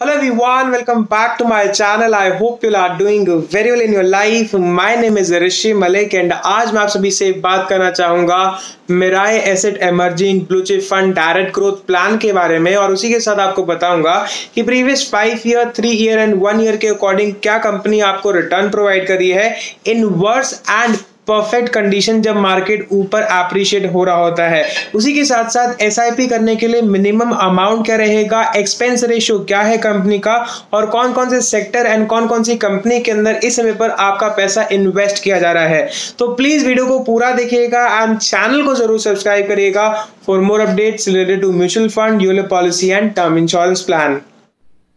Hello everyone, welcome back to my channel. I hope you are doing very well in your life. My name is Rishi Malik and आज मैं आप सभी से बात करना चाहूंगा Mirae asset emerging blue chip fund direct growth plan के बारे में और उसी के साथ आपको बताऊंगा कि previous five year three year and one year के अकॉर्डिंग क्या कंपनी आपको रिटर्न प्रोवाइड करी है in worse and perfect condition जब मार्केट ऊपर अप्रिशिएट हो रहा होता है उसी के साथ साथ एस करने के लिए मिनिमम अमाउंट क्या रहेगा एक्सपेंस रेशियो क्या है कंपनी का और कौन कौन से सेक्टर एंड कौन कौन सी कंपनी के अंदर इस समय पर आपका पैसा इन्वेस्ट किया जा रहा है तो प्लीज वीडियो को पूरा देखिएगा एंड चैनल को जरूर सब्सक्राइब करिएगा for more updates related to mutual fund यूलो policy and term insurance plan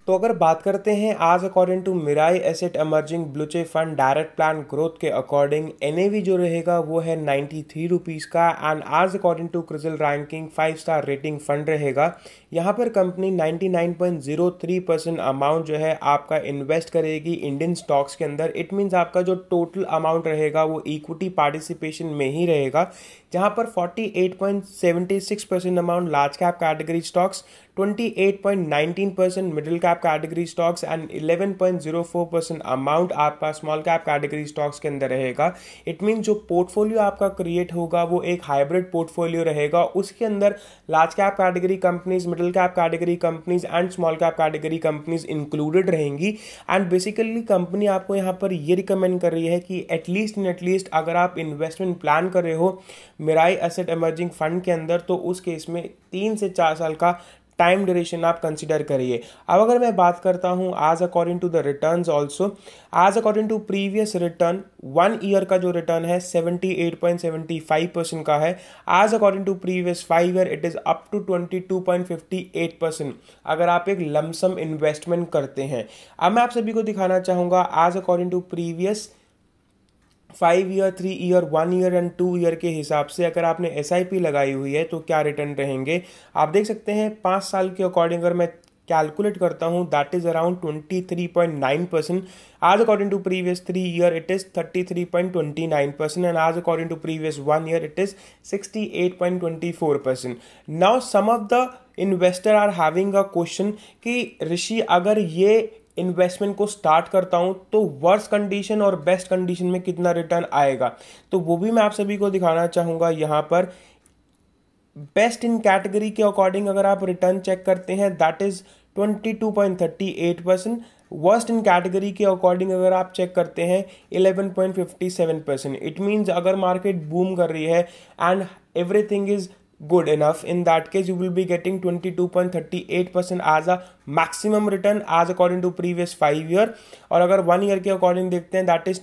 तो अगर बात करते हैं आज according to Mirae asset emerging bluechip fund direct plan growth के अकॉर्डिंग एन जो रहेगा वो है नाइन्टी थ्री रुपीज़ का एंड आज according to CRISIL ranking five star rating fund रहेगा यहाँ पर company ninety nine point zero three percent amount जो है आपका इन्वेस्ट करेगी इंडियन स्टॉक्स के अंदर इट मीन्स आपका जो टोटल अमाउंट रहेगा वो इक्विटी पार्टिसिपेशन में ही रहेगा जहाँ पर forty eight point seventy six percent amount large cap category stocks twenty eight point nineteen percent middle cap cap category stocks and 11.04 percent amount आपका स्मॉल कैप कैटेगरी स्टॉक्स के अंदर रहेगा इट मीन जो portfolio आपका create होगा वो एक hybrid portfolio रहेगा उसके अंदर large cap category companies middle cap category companies and small cap category companies included रहेंगी एंड बेसिकली कंपनी आपको यहाँ पर ये रिकमेंड कर रही है कि एटलीस्ट इन एटलीस्ट अगर आप इन्वेस्टमेंट प्लान कर रहे हो मिराई असेट एमर्जिंग फंड के अंदर तो उस केस में तीन से चार साल का टाइम ड्यूरेशन आप कंसिडर करिए अब अगर मैं बात करता हूँ आज according to the return also आज according to previous return one year का जो रिटर्न है seventy seventy eight point five percent का है आज according to previous five year it is up to twenty two point fifty eight percent अगर आप एक लमसम इन्वेस्टमेंट करते हैं अब मैं आप सभी को दिखाना चाहूँगा आज according to previous five year three year one year and two year के हिसाब से अगर आपने एस लगाई हुई है तो क्या रिटर्न रहेंगे आप देख सकते हैं पाँच साल के अकॉर्डिंग अगर मैं कैलकुलेट करता हूँ that is around twenty three point nine percent आज according to previous three year it is thirty three point twenty nine percent and आज according to previous one year it is sixty eight point twenty four percent now some of the investor are having a question कि ऋषि अगर ये investment को start करता हूँ तो worse condition और best condition में कितना रिटर्न आएगा तो वो भी मैं आप सभी को दिखाना चाहूँगा यहाँ पर बेस्ट इन कैटेगरी के अकॉर्डिंग अगर आप रिटर्न चेक करते हैं that is twenty two point thirty eight percent worst in category के अकॉर्डिंग अगर आप चेक करते हैं eleven point fifty seven percent it means अगर मार्केट बूम कर रही है and everything is good enough in that case you will be getting 22.38% as a maximum return as according to previous five year और agar one year ke according dekhte hain that is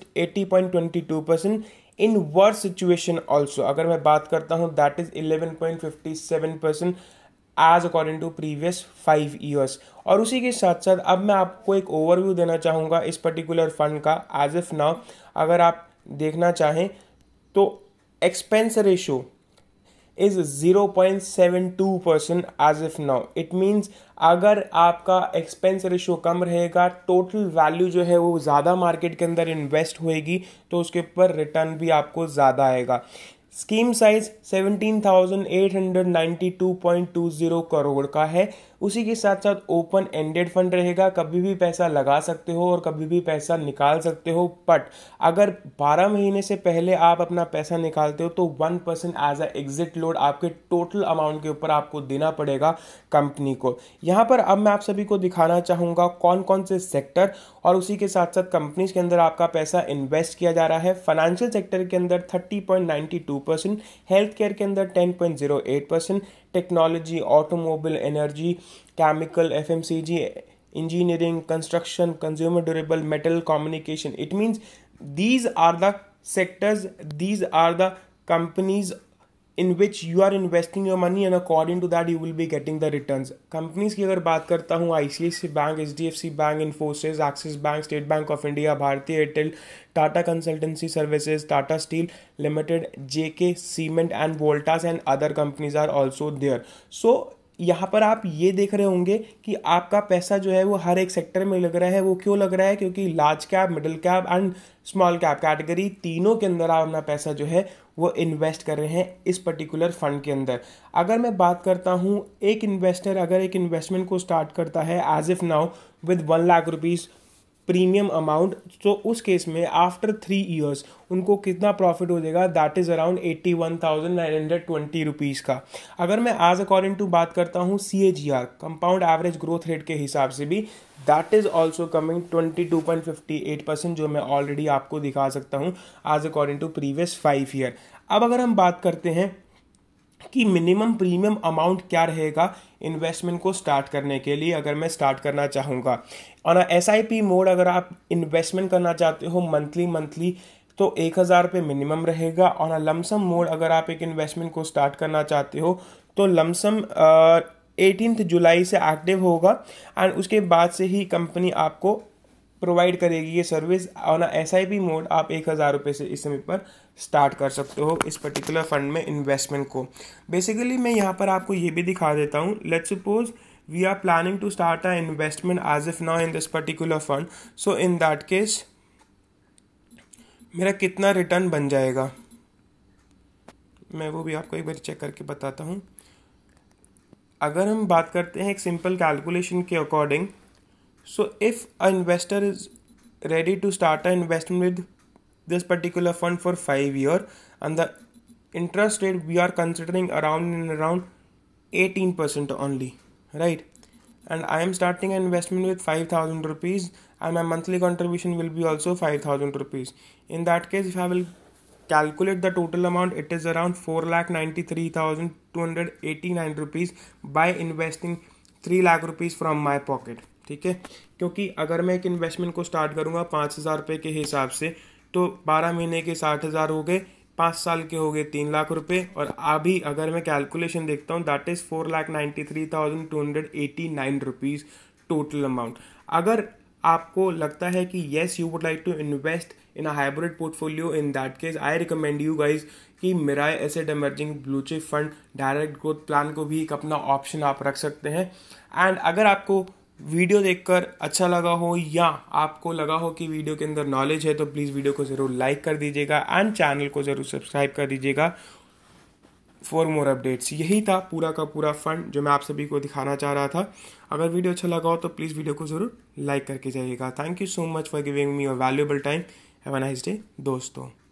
80.22% in worse situation also अगर मैं बात करता हूँ that is 11.57 percent as according to previous five years और उसी के साथ साथ अब मैं आपको एक ओवरव्यू देना चाहूँगा इस पर्टिकुलर फंड का एज इफ नाउ अगर आप देखना चाहें तो expense ratio is zero point seven two percent as if now it means अगर आपका एक्सपेंस रेशियो कम रहेगा टोटल वैल्यू जो है वो ज़्यादा मार्केट के अंदर इन्वेस्ट होएगी तो उसके ऊपर रिटर्न भी आपको ज़्यादा आएगा scheme size seventeen thousand eight hundred ninety two two point zero crore का है उसी के साथ साथ ओपन एंडेड फंड रहेगा कभी भी पैसा लगा सकते हो और कभी भी पैसा निकाल सकते हो बट अगर 12 महीने से पहले आप अपना पैसा निकालते हो तो one percent as a exit load आपके टोटल अमाउंट के ऊपर आपको देना पड़ेगा कंपनी को यहाँ पर अब मैं आप सभी को दिखाना चाहूँगा कौन कौन से सेक्टर और उसी के साथ साथ कंपनीज के अंदर आपका पैसा इन्वेस्ट किया जा रहा है फाइनेंशियल सेक्टर के अंदर थर्टी परसेंट हेल्थ केयर के अंदर ten percent technology, automobile, energy, chemical, FMCG, engineering, construction, consumer durable, metal, communication. It means these are the sectors, these are the companies in which you are investing your money and according to that you will be getting the return companies की अगर बात करता हूँ I C I C Bank H D F C Bank Infosys Axis Bank State Bank of India Bharti Airtel Tata Consultancy Services Tata Steel Limited J K Cement and Voltas and other companies are also there so यहाँ पर आप ये देख रहे होंगे कि आपका पैसा जो है वो हर एक सेक्टर में लग रहा है वो क्यों लग रहा है क्योंकि large cap middle cap and small cap category तीनों के अंदर आप अपना पैसा जो है वो इन्वेस्ट कर रहे हैं इस पर्टिकुलर फंड के अंदर अगर मैं बात करता हूँ एक इन्वेस्टर अगर एक इन्वेस्टमेंट को स्टार्ट करता है as if now with one lakh rupees premium amount तो उस केस में आफ्टर थ्री ईयर्स उनको कितना प्रॉफिट हो जाएगा that is around eighty one thousand nine hundred twenty rupees का अगर मैं आज अकॉर्डिंग टू बात करता हूँ C A G R compound average growth rate के हिसाब से भी that is also coming twenty two point fifty eight percent जो मैं ऑलरेडी आपको दिखा सकता हूँ as according to previous five year अब अगर हम बात करते हैं कि मिनिमम प्रीमियम अमाउंट क्या रहेगा इन्वेस्टमेंट को स्टार्ट करने के लिए अगर मैं स्टार्ट करना चाहूँगा और एस आई पी मोड अगर आप इन्वेस्टमेंट करना चाहते हो मंथली मंथली तो एक हज़ार रुपये मिनिमम रहेगा और लमसम मोड अगर आप एक इन्वेस्टमेंट को स्टार्ट करना चाहते हो तो लमसम एटीनथ जुलाई से एक्टिव होगा एंड उसके बाद से ही कंपनी आपको प्रोवाइड करेगी ये service on S I P mode आप एक हज़ार रुपये से इस समय पर स्टार्ट कर सकते हो इस पर्टिकुलर फंड में इन्वेस्टमेंट को बेसिकली मैं यहाँ पर आपको ये भी दिखा देता हूँ let suppose we are planning to start a investment as if now in this particular fund so in that case मेरा कितना रिटर्न बन जाएगा मैं वो भी आपको एक बार चेक करके बताता हूँ अगर हम बात करते हैं एक सिंपल कैलकुलेशन के according so if an investor is ready to start an investment with this particular fund for 5 year and the interest rate we are considering around and around 18% only right and i am starting an investment with 5000 rupees and my monthly contribution will be also 5000 rupees in that case if i will calculate the total amount it is around 493289 rupees by investing 3 lakh rupees from my pocket ठीक है क्योंकि अगर मैं एक investment को start करूँगा पाँच हज़ार रुपये के हिसाब से तो बारह महीने के साठ हज़ार हो गए पाँच साल के हो गए तीन लाख रुपए और अभी अगर मैं कैलकुलेशन देखता हूँ that is four lakh ninety three thousand two hundred eighty nine rupees total amount अगर आपको लगता है कि yes you would like to invest in a hybrid portfolio in that case I recommend you guys कि Mirae asset emerging bluechip fund direct growth plan को भी एक अपना ऑप्शन आप रख सकते हैं एंड अगर आपको वीडियो देखकर अच्छा लगा हो या आपको लगा हो कि वीडियो के अंदर नॉलेज है तो प्लीज़ वीडियो को ज़रूर लाइक कर दीजिएगा एंड चैनल को ज़रूर सब्सक्राइब कर दीजिएगा फॉर मोर अपडेट्स यही था पूरा का पूरा फंड जो मैं आप सभी को दिखाना चाह रहा था अगर वीडियो अच्छा लगा हो तो प्लीज़ वीडियो को ज़रूर लाइक करके जाइएगा thank you so much for giving me your valuable time have a nice day दोस्तों